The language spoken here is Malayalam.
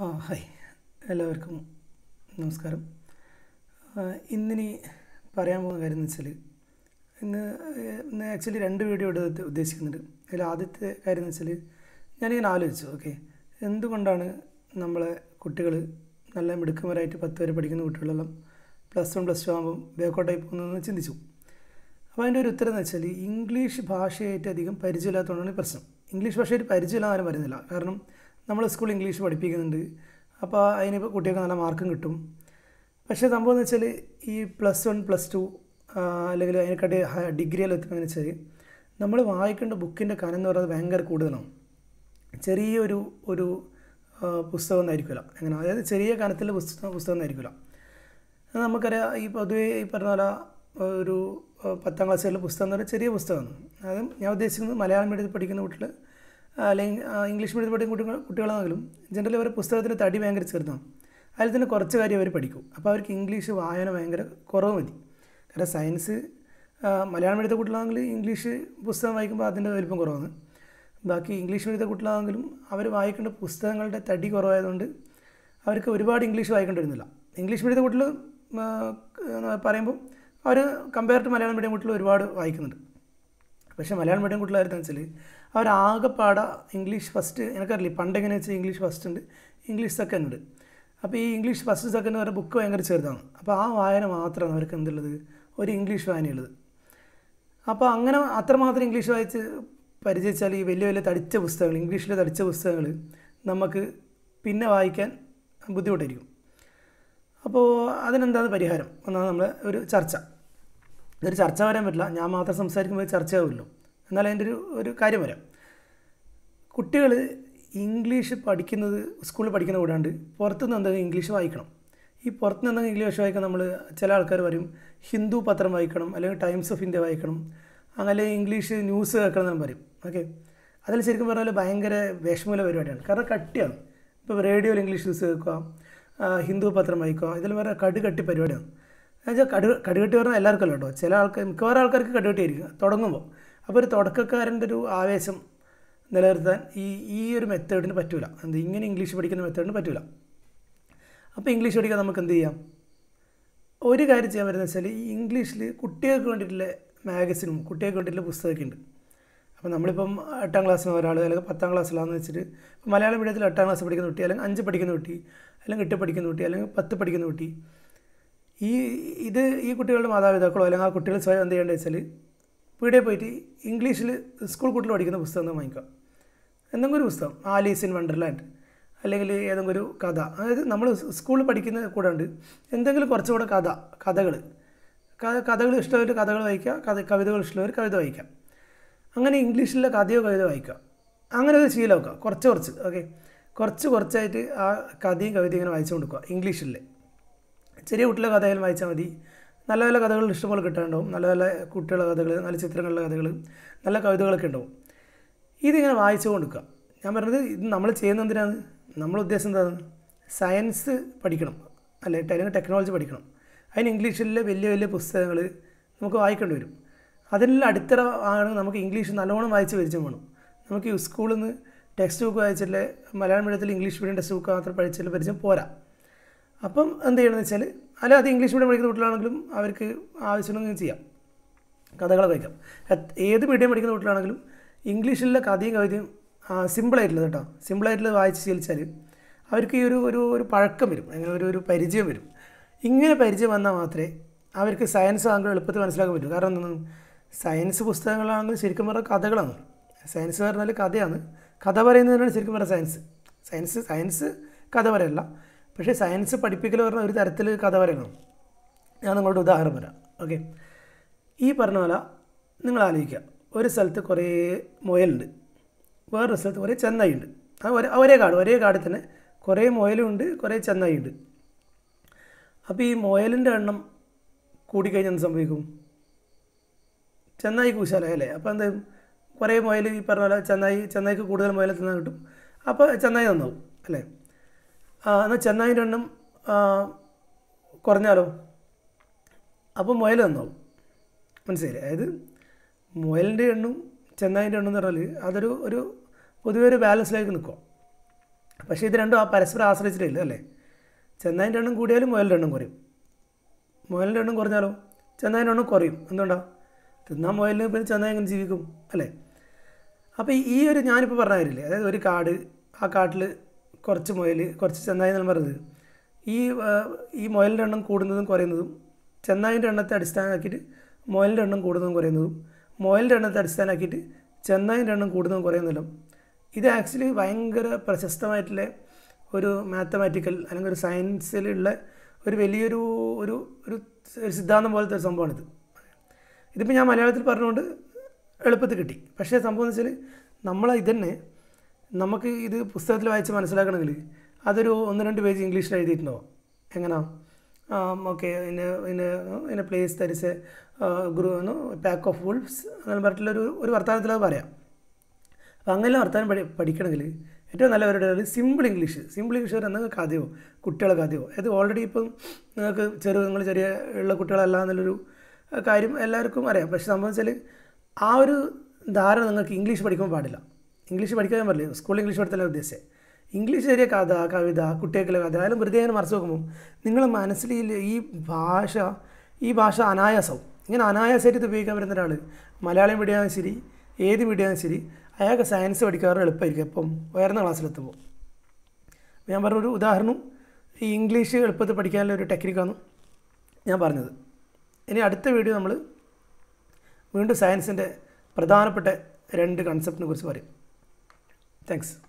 ആ ഹായ് എല്ലാവർക്കും നമസ്കാരം ഇന്നിനി പറയാൻ പോകുന്ന കാര്യം എന്ന് വെച്ചാൽ ഇന്ന് ഇന്ന് ആക്ച്വലി രണ്ട് വീഡിയോ എടുത്ത് ഉദ്ദേശിക്കുന്നുണ്ട് അതിൽ ആദ്യത്തെ കാര്യം എന്ന് വെച്ചാൽ ഞാനിങ്ങനെ ആലോചിച്ചു ഓക്കെ എന്തുകൊണ്ടാണ് നമ്മളെ കുട്ടികൾ നല്ല മിടുക്കന്മാരായിട്ട് പത്ത് വരെ പഠിക്കുന്ന കുട്ടികളെല്ലാം പ്ലസ് വൺ പ്ലസ് ടു ആകുമ്പം ബേക്കോട്ടായി പോകുന്നതെന്ന് ചിന്തിച്ചു അപ്പോൾ അതിൻ്റെ ഒരു ഉത്തരം എന്ന് വെച്ചാൽ ഇംഗ്ലീഷ് ഭാഷയായിട്ട് അധികം പരിചയമില്ലാത്തതുകൊണ്ടാണ് പ്രശ്നം ഇംഗ്ലീഷ് ഭാഷയായിട്ട് പരിചയമില്ലാതെ ആരും പറയുന്നില്ല കാരണം നമ്മൾ സ്കൂൾ ഇംഗ്ലീഷ് പഠിപ്പിക്കുന്നുണ്ട് അപ്പോൾ അതിന് കുട്ടികൾക്ക് നല്ല മാർക്കും കിട്ടും പക്ഷേ സംഭവം എന്ന് വെച്ചാൽ ഈ പ്ലസ് വൺ പ്ലസ് ടു അല്ലെങ്കിൽ അതിനെക്കാട്ടി എല്ലാം എത്തുന്നതെന്ന് വെച്ചാൽ നമ്മൾ വായിക്കേണ്ട ബുക്കിൻ്റെ കനം എന്ന് പറയുന്നത് ഭയങ്കര കൂടുതലാണ് ചെറിയൊരു ഒരു പുസ്തകം ഒന്നായിരിക്കില്ല അങ്ങനെ അതായത് ചെറിയ കനത്തിലെ പുസ്തകം പുസ്തകം ഒന്നായിരിക്കില്ല നമുക്കറിയാം ഈ പൊതുവേ ഈ പറഞ്ഞ പോലെ ഒരു പത്താം ക്ലാസ്സിലുള്ള പുസ്തകം എന്ന് പറഞ്ഞാൽ ചെറിയ പുസ്തകമാണ് അതും ഞാൻ ഉദ്ദേശിക്കുന്നത് മലയാളം മീഡിയത്തിൽ പഠിക്കുന്ന കുട്ടികൾ അല്ലെങ്കിൽ ഇംഗ്ലീഷ് മീഡിയം പഠിക്കുന്ന കുട്ടികൾ കുട്ടികളാണെങ്കിലും ജനറലി അവർ പുസ്തകത്തിൻ്റെ തടി ഭയങ്കര ചെറുതാണ് അതിൽ തന്നെ കുറച്ച് കാര്യം അവർ പഠിക്കും അപ്പോൾ അവർക്ക് ഇംഗ്ലീഷ് വായന ഭയങ്കര കുറവ് മതി കാരണം സയൻസ് മലയാളം മീഡിയത്തെ കുട്ടികളാണെങ്കിൽ ഇംഗ്ലീഷ് പുസ്തകം വായിക്കുമ്പോൾ അതിൻ്റെ വലിപ്പം കുറവാണ് ബാക്കി ഇംഗ്ലീഷ് മീഡിയത്തെ കുട്ടികളാണെങ്കിലും അവർ വായിക്കേണ്ട പുസ്തകങ്ങളുടെ തടി കുറവായതുകൊണ്ട് അവർക്ക് ഒരുപാട് ഇംഗ്ലീഷ് വായിക്കേണ്ടി വരുന്നില്ല ഇംഗ്ലീഷ് മീഡിയത്തെ കുട്ടികൾ പറയുമ്പോൾ അവർ കമ്പയർ ടു മലയാളം മീഡിയം കുട്ടികൾ ഒരുപാട് വായിക്കുന്നുണ്ട് പക്ഷേ മലയാളം മീഡിയം കുട്ടികളായിരുന്നു വെച്ചാൽ അവരാകെപ്പാട ഇംഗ്ലീഷ് ഫസ്റ്റ് എനിക്കറിയില്ല പണ്ട് വെച്ചാൽ ഇംഗ്ലീഷ് ഫസ്റ്റ് ഉണ്ട് ഇംഗ്ലീഷ് സെക്കൻഡ് ഉണ്ട് അപ്പോൾ ഈ ഇംഗ്ലീഷ് ഫസ്റ്റ് സെക്കൻഡ് വരെ ബുക്ക് ഭയങ്കര ചെറുതാണ് അപ്പോൾ ആ വായന മാത്രമാണ് അവർക്ക് എന്തുള്ളത് ഒരു ഇംഗ്ലീഷ് വായനയുള്ളത് അപ്പോൾ അങ്ങനെ അത്രമാത്രം ഇംഗ്ലീഷ് വായിച്ച് പരിചയിച്ചാൽ ഈ വലിയ വലിയ തടിച്ച പുസ്തകങ്ങൾ ഇംഗ്ലീഷിലെ തടിച്ച പുസ്തകങ്ങൾ നമുക്ക് പിന്നെ വായിക്കാൻ ബുദ്ധിമുട്ടായിരിക്കും അപ്പോൾ അതിനെന്താണ് പരിഹാരം ഒന്നാണ് നമ്മൾ ഒരു ചർച്ച ഇതൊരു ചർച്ച വരാൻ പറ്റില്ല ഞാൻ മാത്രം സംസാരിക്കുമ്പോൾ ചർച്ചയാവില്ലോ എന്നാൽ അതിൻ്റെ ഒരു ഒരു കാര്യം വരാം കുട്ടികൾ ഇംഗ്ലീഷ് പഠിക്കുന്നത് സ്കൂളിൽ പഠിക്കുന്ന കൂടാണ്ട് പുറത്തുനിന്ന് എന്തെങ്കിലും ഇംഗ്ലീഷ് വായിക്കണം ഈ പുറത്തുനിന്ന് എന്തെങ്കിലും ഇംഗ്ലീഷ് വായിക്കാൻ നമ്മൾ ചില ആൾക്കാർ പറയും ഹിന്ദു പത്രം വായിക്കണം അല്ലെങ്കിൽ ടൈംസ് ഓഫ് ഇന്ത്യ വായിക്കണം അങ്ങനെ ഇംഗ്ലീഷ് ന്യൂസ് കേൾക്കണം എന്ന് പറയും ഓക്കെ അതിൽ ശരിക്കും പറഞ്ഞാൽ ഭയങ്കര വിഷമമുള്ള പരിപാടിയാണ് കാരണം കട്ടിയാണ് ഇപ്പോൾ റേഡിയോയിൽ ഇംഗ്ലീഷ് ന്യൂസ് കേൾക്കുക ഹിന്ദു പത്രം വായിക്കുക ഇതിൽ വേറെ കടുകട്ടി പരിപാടിയാണ് എന്നുവെച്ചാൽ കടു കടുകെട്ടി പറഞ്ഞാൽ എല്ലാവർക്കും അല്ല കേട്ടോ ചില ആൾക്കാർ മിക്കവാറും ആൾക്കാർക്ക് കടുകെട്ടിയായിരിക്കും തുടങ്ങുമ്പോൾ അപ്പോൾ ഒരു തുടക്കക്കാരൻ്റെ ഒരു ആവേശം നിലനിർത്താൻ ഈ ഈ ഒരു മെത്തേഡിന് പറ്റില്ല എന്ത് ഇങ്ങനെ ഇംഗ്ലീഷ് പഠിക്കുന്ന മെത്തേഡിന് പറ്റില്ല അപ്പോൾ ഇംഗ്ലീഷ് പഠിക്കാൻ നമുക്ക് എന്ത് ചെയ്യാം ഒരു കാര്യം ചെയ്യാൻ പറ്റുന്ന വെച്ചാൽ ഈ ഇംഗ്ലീഷിൽ കുട്ടികൾക്ക് വേണ്ടിയിട്ടുള്ള മാഗസിനും കുട്ടികൾക്ക് വേണ്ടിയിട്ടുള്ള പുസ്തകമൊക്കെ ഉണ്ട് അപ്പോൾ നമ്മളിപ്പം എട്ടാം ക്ലാസ്സിൽ ഒരാൾ അല്ലെങ്കിൽ പത്താം ക്ലാസ്സിലാണെന്ന് വെച്ചിട്ട് മലയാളം മീഡിയത്തിൽ എട്ടാം ക്ലാസ് പഠിക്കുന്ന കുട്ടി അല്ലെങ്കിൽ അഞ്ച് പഠിക്കുന്ന കുട്ടി അല്ലെങ്കിൽ എട്ട് പഠിക്കുന്ന കുട്ടി അല്ലെങ്കിൽ പത്ത് പഠിക്കുന്ന കുട്ടി ഈ ഇത് ഈ കുട്ടികളുടെ മാതാപിതാക്കളോ അല്ലെങ്കിൽ ആ കുട്ടികൾ സ്വയം എന്ത് ചെയ്യേണ്ടത് വെച്ചാൽ പീടിയെ പോയിട്ട് ഇംഗ്ലീഷിൽ സ്കൂൾ കുട്ടികൾ പഠിക്കുന്ന പുസ്തകം വാങ്ങിക്കാം എന്തെങ്കിലും ഒരു പുസ്തകം ആലീസ് ഇൻ വണ്ടർലാൻഡ് അല്ലെങ്കിൽ ഏതെങ്കിലും ഒരു കഥ അതായത് നമ്മൾ സ്കൂളിൽ പഠിക്കുന്ന ഉണ്ട് എന്തെങ്കിലും കുറച്ചുകൂടെ കഥ കഥകൾ കഥകൾ ഇഷ്ടമുള്ളവർ കഥകൾ വായിക്കാം കഥ കവിതകൾ ഇഷ്ടമുള്ളവർ കവിത വായിക്കാം അങ്ങനെ ഇംഗ്ലീഷിലെ കഥയോ കവിത വായിക്കാം അങ്ങനെ ഒരു ശീലമാക്കുക കുറച്ച് കുറച്ച് ഓക്കെ കുറച്ച് കുറച്ചായിട്ട് ആ കഥയും കവിതയും ഇങ്ങനെ വായിച്ചു കൊടുക്കുക ഇംഗ്ലീഷിലെ ചെറിയ കുട്ടികളെ കഥയായാലും വായിച്ചാൽ മതി നല്ല നല്ല കഥകൾ ഇഷ്ടംപോലെ കിട്ടാനുണ്ടാവും നല്ല നല്ല കുട്ടികളുടെ കഥകൾ നല്ല ചിത്രങ്ങളുടെ കഥകൾ നല്ല കവിതകളൊക്കെ ഉണ്ടാവും ഇതിങ്ങനെ വായിച്ചു കൊടുക്കുക ഞാൻ പറഞ്ഞത് ഇത് നമ്മൾ ചെയ്യുന്ന എന്തിനാണ് നമ്മൾ ഉദ്ദേശം എന്താണ് സയൻസ് പഠിക്കണം അല്ലെ അല്ലെങ്കിൽ ടെക്നോളജി പഠിക്കണം അതിന് ഇംഗ്ലീഷിലെ വലിയ വലിയ പുസ്തകങ്ങൾ നമുക്ക് വായിക്കേണ്ടി വരും അതിനുള്ള അടിത്തറ ആണെങ്കിൽ നമുക്ക് ഇംഗ്ലീഷ് നല്ലോണം വായിച്ച് പരിചയം വേണം നമുക്ക് സ്കൂളിൽ നിന്ന് ടെക്സ്റ്റ് ബുക്ക് വായിച്ചില്ലേ മലയാളം മീഡിയത്തിൽ ഇംഗ്ലീഷ് മീഡിയം ടെക്സ്റ്റ് ബുക്ക് മാത്രം പഠിച്ചില്ല പരിചയം പോരാ അപ്പം എന്ത് ചെയ്യണമെന്ന് വെച്ചാൽ അല്ല അത് ഇംഗ്ലീഷ് മീഡിയം പഠിക്കുന്ന കുട്ടികളാണെങ്കിലും അവർക്ക് ആവശ്യമുണ്ടെങ്കിൽ ചെയ്യാം കഥകൾ വായിക്കാം ഏത് മീഡിയം പഠിക്കുന്ന കുട്ടികളാണെങ്കിലും ഇംഗ്ലീഷിലുള്ള കഥയും കവിതയും സിമ്പിളായിട്ടുള്ളത് കേട്ടോ സിമ്പിളായിട്ടുള്ളത് വായിച്ച് ശീലിച്ചാൽ അവർക്ക് ഈ ഒരു ഒരു ഒരു പഴക്കം വരും അങ്ങനെ ഒരു ഒരു പരിചയം വരും ഇങ്ങനെ പരിചയം വന്നാൽ മാത്രമേ അവർക്ക് സയൻസ് ആണെങ്കിലും എളുപ്പത്തിൽ മനസ്സിലാക്കാൻ പറ്റും കാരണം എന്താണ് സയൻസ് പുസ്തകങ്ങളാണെങ്കിൽ ശരിക്കും പറഞ്ഞാൽ കഥകളാണ് സയൻസ് പറഞ്ഞാൽ കഥയാണ് കഥ പറയുന്നതിനാണ് ശരിക്കും പറഞ്ഞാൽ സയൻസ് സയൻസ് സയൻസ് കഥ പറയല്ല പക്ഷേ സയൻസ് പഠിപ്പിക്കൽ പറഞ്ഞ ഒരു തരത്തിൽ കഥ പറയണം ഞാൻ നിങ്ങളോട് ഉദാഹരണം പറയാം ഓക്കെ ഈ പറഞ്ഞ പോലെ നിങ്ങൾ ആലോചിക്കുക ഒരു സ്ഥലത്ത് കുറേ മുയലുണ്ട് വേറൊരു സ്ഥലത്ത് കുറേ ചെന്നൈയുണ്ട് ആ ഒരേ ഒരേ കാട് ഒരേ കാടിൽ തന്നെ കുറേ മുയലുണ്ട് കുറേ ചെന്നൈയുണ്ട് അപ്പോൾ ഈ മുയലിൻ്റെ എണ്ണം കൂടിക്കഴിഞ്ഞാൽ എന്ത് സംഭവിക്കും ചെന്നായി അല്ലേ അപ്പോൾ എന്താ കുറേ മുയൽ ഈ പറഞ്ഞ പോലെ ചെന്നൈ ചെന്നൈക്ക് കൂടുതൽ മുയൽ തന്നാൽ കിട്ടും അപ്പോൾ ചെന്നൈ നന്നാവും അല്ലേ എന്നാൽ ചെന്നായിൻ്റെ എണ്ണം കുറഞ്ഞാലോ അപ്പോൾ മുയൽ നന്നാവും മനസ്സിലായി അതായത് മുയലിൻ്റെ എണ്ണും ചെന്നായിൻ്റെ എണ്ണം എന്ന് പറഞ്ഞാൽ അതൊരു ഒരു പൊതുവെ ഒരു ബാലൻസിലേക്ക് നിൽക്കും പക്ഷേ ഇത് രണ്ടും ആ പരസ്പരം ആശ്രയിച്ചിട്ടില്ല അല്ലേ ചെന്നായിൻ്റെ എണ്ണം കൂടിയാലും മുയലിൻ്റെ എണ്ണം കുറയും മുയലിൻ്റെ എണ്ണം കുറഞ്ഞാലോ ചെന്നായിൻ്റെ എണ്ണം കുറയും എന്തുകൊണ്ടാ തിന്നാൻ മുയലിന് പിന്നെ ചെന്നായി എങ്ങനെ ജീവിക്കും അല്ലേ അപ്പോൾ ഈ ഒരു ഞാനിപ്പോൾ പറഞ്ഞ കാര്യമില്ലേ അതായത് ഒരു കാട് ആ കാട്ടിൽ കുറച്ച് മുയൽ കുറച്ച് ചെന്നായി എന്നാണ് പറയുന്നത് ഈ ഈ മുയലിൻ്റെ എണ്ണം കൂടുന്നതും കുറയുന്നതും ചെന്നായിൻ്റെ എണ്ണത്തെ അടിസ്ഥാനമാക്കിയിട്ട് മുയലിൻ്റെ എണ്ണം കൂടുന്നതും കുറയുന്നതും മുയലിൻ്റെ എണ്ണത്തെ അടിസ്ഥാനമാക്കിയിട്ട് ചെന്നായിൻ്റെ എണ്ണം കൂടുന്നതും കുറയുന്നതും ഇത് ആക്ച്വലി ഭയങ്കര പ്രശസ്തമായിട്ടുള്ള ഒരു മാത്തമാറ്റിക്കൽ അല്ലെങ്കിൽ ഒരു സയൻസിലുള്ള ഒരു വലിയൊരു ഒരു ഒരു ഒരു സിദ്ധാന്തം പോലത്തെ ഒരു സംഭവമാണിത് ഇതിപ്പോൾ ഞാൻ മലയാളത്തിൽ പറഞ്ഞുകൊണ്ട് എളുപ്പത്തിൽ കിട്ടി പക്ഷേ സംഭവം എന്ന് വെച്ചാൽ നമ്മളിതന്നെ നമുക്ക് ഇത് പുസ്തകത്തിൽ വായിച്ച് മനസ്സിലാക്കണമെങ്കിൽ അതൊരു ഒന്ന് രണ്ട് പേജ് ഇംഗ്ലീഷിൽ എഴുതിയിട്ടുണ്ടോ എങ്ങനാ ഓക്കെ പിന്നെ പിന്നെ പിന്നെ പ്ലേസ് തരിച്ച് ഗുരു പാക്ക് ഓഫ് വുൾഫ്സ് അങ്ങനെ പറഞ്ഞിട്ടുള്ളൊരു ഒരു വർത്തമാനത്തിൽ അത് പറയാം അപ്പോൾ അങ്ങനെ വർത്താനം പഠി പഠിക്കണമെങ്കിൽ ഏറ്റവും നല്ല പരിപാടിയാണ് സിമ്പിൾ ഇംഗ്ലീഷ് സിമ്പിൾ ഇംഗ്ലീഷ് പറഞ്ഞാൽ നിങ്ങൾക്ക് ആദ്യമോ കുട്ടികളെ കഥയോ അത് ഓൾറെഡി ഇപ്പം നിങ്ങൾക്ക് ചെറു നിങ്ങൾ ചെറിയ ഉള്ള കുട്ടികളല്ല എന്നുള്ളൊരു കാര്യം എല്ലാവർക്കും അറിയാം പക്ഷെ സംഭവിച്ചാൽ ആ ഒരു ധാരണ നിങ്ങൾക്ക് ഇംഗ്ലീഷ് പഠിക്കുമ്പോൾ പാടില്ല ഇംഗ്ലീഷ് പഠിക്കാൻ പറ്റില്ല സ്കൂളിൽ ഇംഗ്ലീഷ് പഠിത്തല്ല ഉദ്ദേശം ഇംഗ്ലീഷ് ചെറിയ കഥ കവിത കുട്ടികൾക്കുള്ള കഥ അതായാലും വെറുതെ അങ്ങനെ മറച്ചു നോക്കുമ്പോൾ നിങ്ങളുടെ മനസ്സിൽ ഈ ഭാഷ ഈ ഭാഷ അനായാസവും ഇങ്ങനെ അനായാസമായിട്ട് ഉപയോഗിക്കാൻ പറ്റുന്ന ഒരാൾ മലയാളം മീഡിയം ശരി ഏത് മീഡിയം ശരി അയാൾക്ക് സയൻസ് പഠിക്കാറ് എളുപ്പമായിരിക്കും ഇപ്പം ഉയർന്ന ക്ലാസ്സിലെത്തുമ്പോൾ ഞാൻ പറഞ്ഞൊരു ഉദാഹരണം ഈ ഇംഗ്ലീഷ് എളുപ്പത്തിൽ പഠിക്കാനുള്ള ഒരു ടെക്നിക്കാണ് ഞാൻ പറഞ്ഞത് ഇനി അടുത്ത വീഡിയോ നമ്മൾ വീണ്ടും സയൻസിൻ്റെ പ്രധാനപ്പെട്ട രണ്ട് കൺസെപ്റ്റിനെ കുറിച്ച് പറയും Thanks.